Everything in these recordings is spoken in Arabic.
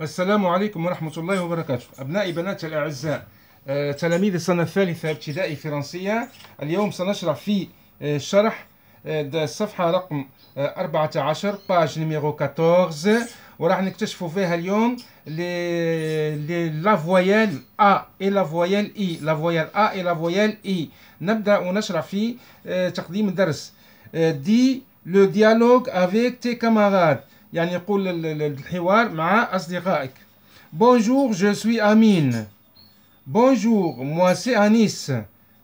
السلام عليكم ورحمة الله وبركاته أبنائي بناتي الأعزاء آه، تلاميذ السنة الثالثة ابتدائي فرنسية اليوم سنشرح في آه، شرح آه، الصفحة رقم 14 باج نيميرو 14 وراح نكتشفوا فيها اليوم لي لي لا فويال ا اي لا فويال اي لا فويال ا اي لا فويال اي نبدا ونشرح في تقديم الدرس دي لو ديالوج افيك تي كاماراد يعني يقول الحوار مع أصدقائك بونجور جو سوي أمين بونجور موا سي أنيس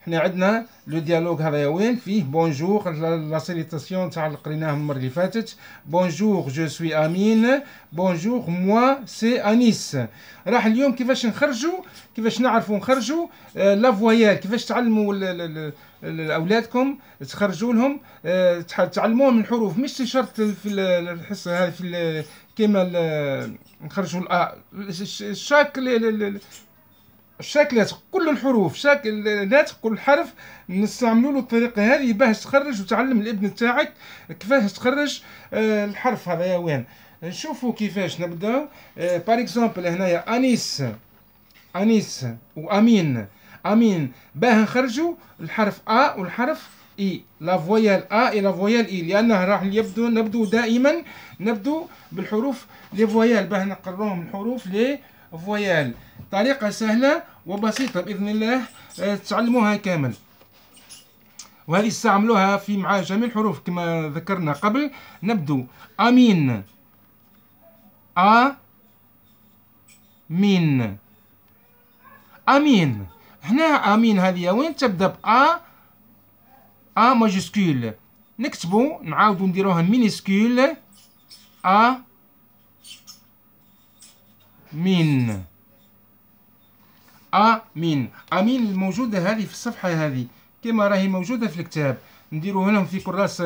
هنا عندنا لو ديالوغ هذا وين فيه بونجور لا سيليتاسيون تاع اللي قريناه المره اللي فاتت بونجور جو سوي امين بونجور موا سي انيس راح اليوم كيفاش نخرجوا كيفاش نعرفوا نخرجوا آه، لا فويال كيفاش تعلموا اولادكم تخرجوا لهم آه، تعلموهم من الحروف مش شرط في الحصه هذه في كيما نخرجوا الا آه، شاك الشكلات كل الحروف شاكلات كل حرف نستعملوا له الطريقه هذه باش تخرج وتعلم الابن تاعك كيفاش تخرج آه، الحرف هذا وين نشوفوا كيفاش نبداو بار اكزومبل هنايا انيس انيس وامين امين باه نخرجوا الحرف ا والحرف اي لا فويال ا اي لا فويال اي لانه راح يبدو نبدو دائما نبدو بالحروف لي فويال باه نقروهم الحروف لي فويال طريقة سهلة وبسيطة بإذن الله آه، تعلموها كامل وهذه استعملوها في مع جميع الحروف كما ذكرنا قبل نبدو أمين أ مين أمين هنا أمين هذه وين تبدأ بأ أ ماجسكول نكتبو نعاودو نديروها مينيسكول أ مين امين امين الموجوده هذه في الصفحه هذه كما راهي موجوده في الكتاب نديرو لهم في كراس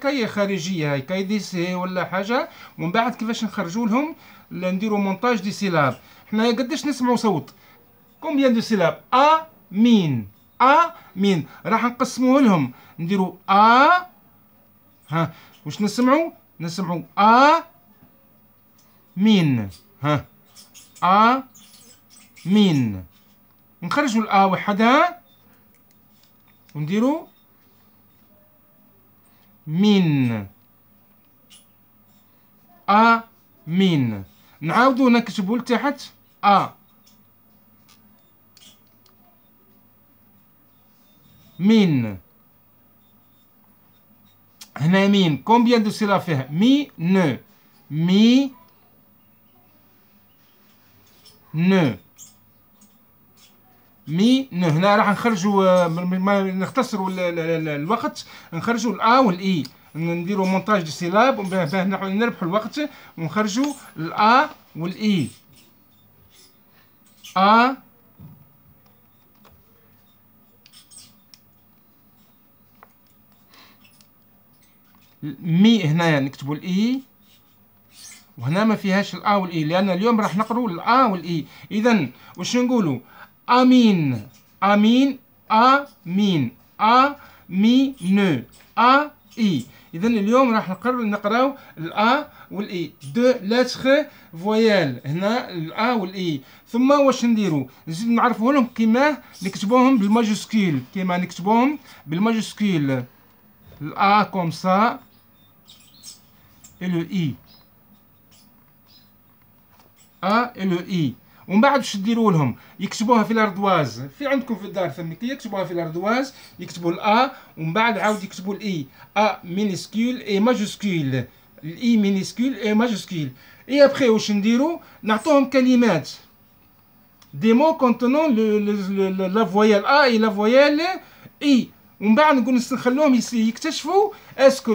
كاي خارجيه هاي كاي ديسي ولا حاجه ومن بعد كيفاش نخرجوا لهم نديرو مونتاج دي سيلاب حنا قداش نسمعوا صوت بيان دو سيلاب ا مين ا مين راح نقسموه لهم نديرو ا ها واش نسمعوا نسمعوا ا مين ها ا مين نخرجوا الأ وحدها ونديروا من أ من نعاودو نكتبو لتحت أ من هنا مين كومبيان دو سيلا فيها مي نو مي نو مي هنا راح نخرجوا آه، نختصروا الوقت نخرجوا الا والاي e. نديروا مونتاج دي سيلاب باه نربحوا الوقت ونخرجوا الا والاي ا e. مي هنايا نكتبوا الاي e. وهنا ما فيهاش الا والاي لان اليوم راح نقروا الا والاي اذا واش نقولوا أمين أمين أمين أمين أ إي اذا اليوم راح نقرر نقراو الا والاي دو لاتخ فويال هنا الا والاي ثم واش نديرو نزيد نعرفوه لهم كيما نكتبوهم بالماجوسكيل كيما نكتبوهم بالماجوسكيل الا كوم سا إلو اي ا إلو اي ومن بعد واش ديروا لهم يكتبوها في الاردواز في عندكم في الدار الفنية يكتبوها في الاردواز يكتبوا الا ومن بعد عاود يكتبوا الاي ا مينيسكول اي ماجوسكول الاي مينيسكول اي ماجوسكول اي ابخي واش نديروا نعطوهم كلمات دي مو كونتونون لا فويال ا اي لا فويال اي ومن بعد نقول نخلوهم يكتشفوا اسكو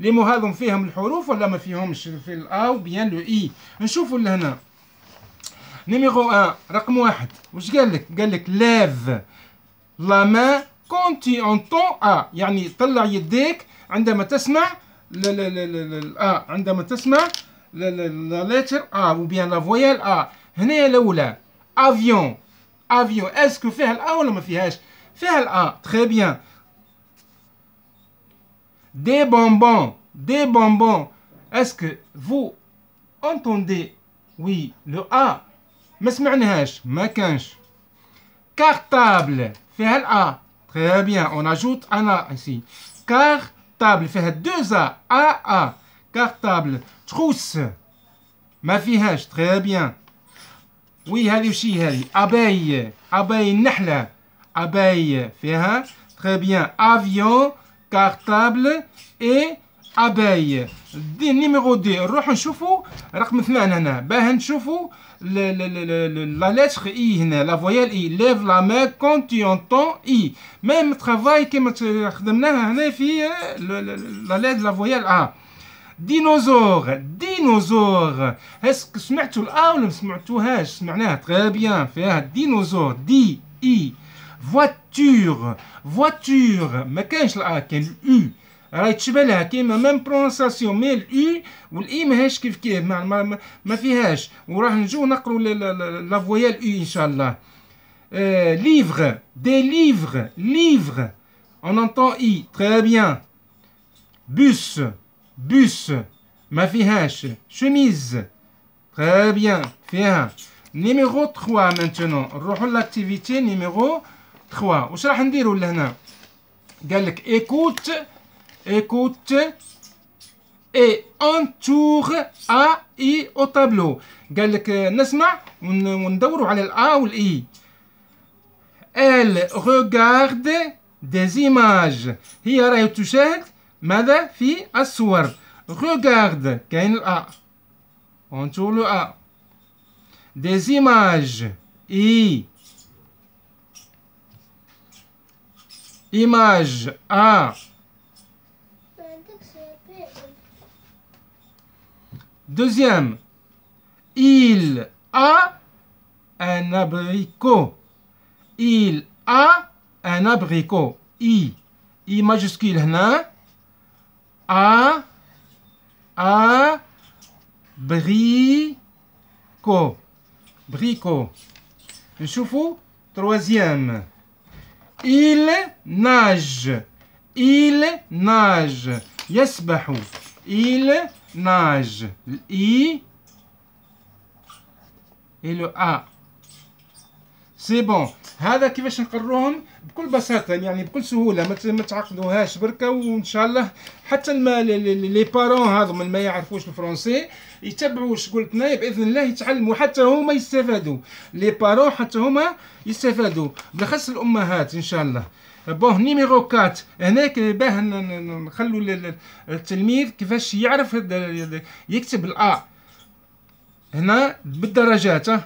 لي مو هذو فيهم الحروف ولا ما فيهمش في الا وبيان لو اي نشوفوا لهنا نيميرو 1 رقم واحد واش قال لك قال لك ليف لا ما كونتي اون طون ا يعني طلع يديك عندما تسمع لا لا لا لا لا عندما تسمع لا لا لا ليتر ا او بيان لا فويال ا هنايا الاولى افيون افيون اسكو فيها الا ولا ما فيهاش فيها الا تري بيان دي بونبون دي بونبون اسكو فو entendez وي لو آه ما سمعناهاش ما كانش كارطابل فيها الأ تري بيان اون اجوت أنا سي كارطابل فيها دوز أ أ أ كارطابل تروس ما فيهاش تري بيان وي هذه وشي هذه أباي أباي النحلة أباي فيها تري بيان أفيون كارطابل إي اباي دي نيميرو دي نروحو نشوفو رقم ثمان هنا باه نشوفو لا لتر اي هنا لا فويال اي ليف لا ما كون تي اونطون اي ميم ترافاي كيما خدمناها هنا في لا لا فويال ا ديناصور ديناصور اسك سمعتو الا ولا ما سمعتوهاش سمعناها تري بيان فيها ديناصور دي اي فواتور فواتور ما كانش الا كان الاو Il y a la même prononciation, mais le « u » n'est le « i ». Il n'y a pas de « i ». On va la voyelle « u », Inch'Allah. Euh, livre. Des livres. Livre. On entend « i ». Très bien. Bus. Bus. Il n'y Chemise. Très bien. Numéro 3 maintenant. On va numéro 3. Qu'est-ce qu'on va dire écoute ». écoute et entoure A, I au tableau قال لك نسمع وندوروا على الأ والإي elle regarde des images هي راهي تشاهد ماذا في الصور regarde كاين الأ entoure le A des images I image A Deuxième, il a un abricot. Il a un abricot. I. I majuscule a, A. A. Brico. Brico. fou. Troisième. Il nage. Il nage. yes Il nage. الاي I et le A. سي بون هذا كيفاش نقروهم بكل بساطه يعني بكل سهوله ما تعقدوهاش بركه وان شاء الله حتى لي بارون هذوما ما يعرفوش الفرونسي يتبعوا شقولتنا باذن الله يتعلموا حتى هما يستفادوا لي بارون حتى هما يستفادوا بالاخص الامهات ان شاء الله بون نيميرو 4 هناك باه نخلو التلميذ كيفاش يعرف يكتب الا هنا بالدرجات ا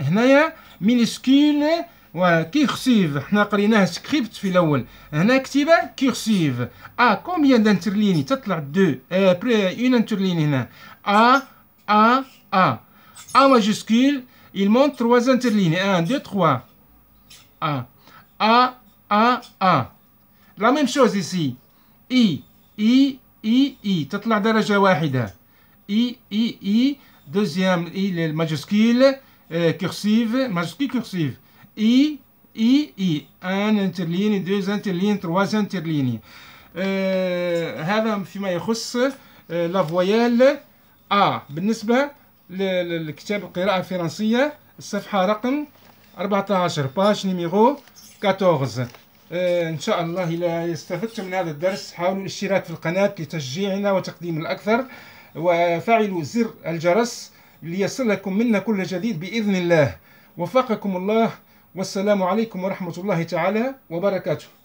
هنايا مينيسكول وكيرسيف حنا قريناه سكريبت في الاول هنا كتيبه كيرسيف ا كومبيان دانترليني تطلع دو بري اون انترليني هنا ا ا ا ا ماجوسكول il montre trois interlignes 1 2 3 أ أ 1 1 لا ميم شوز ici اي اي اي اي تطلع درجه واحده اي اي اي دوزيام اي الماجسكيل كورسيف ماجسكيل كورسيف اي اي اي ان انترليني دوز انترليني ترواز انترليني آه هذا فيما يخص آه لا فويال ا بالنسبه لكتاب القراءه الفرنسيه الصفحه رقم 14 باج نيميرو 14 آه، ان شاء الله إذا استفدتم من هذا الدرس حاولوا الاشتراك في القناة لتشجيعنا وتقديم الأكثر وفعلوا زر الجرس ليصلكم منا كل جديد بإذن الله وفقكم الله والسلام عليكم ورحمة الله تعالى وبركاته